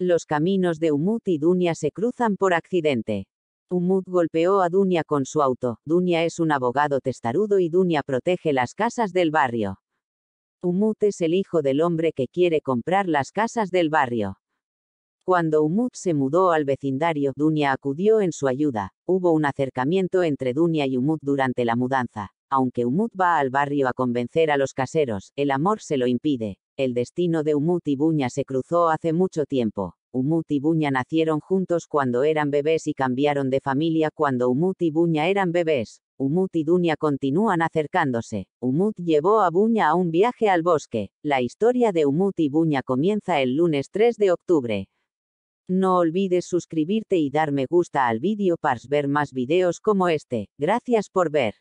Los caminos de Umut y Dunia se cruzan por accidente. Umut golpeó a Dunia con su auto, Dunia es un abogado testarudo y Dunia protege las casas del barrio. Umut es el hijo del hombre que quiere comprar las casas del barrio. Cuando Umut se mudó al vecindario, Dunia acudió en su ayuda. Hubo un acercamiento entre Dunia y Umut durante la mudanza. Aunque Umut va al barrio a convencer a los caseros, el amor se lo impide. El destino de Umut y Buña se cruzó hace mucho tiempo. Umut y Buña nacieron juntos cuando eran bebés y cambiaron de familia cuando Umut y Buña eran bebés. Umut y Dunia continúan acercándose. Umut llevó a Buña a un viaje al bosque. La historia de Umut y Buña comienza el lunes 3 de octubre. No olvides suscribirte y dar me gusta al vídeo para ver más videos como este. Gracias por ver.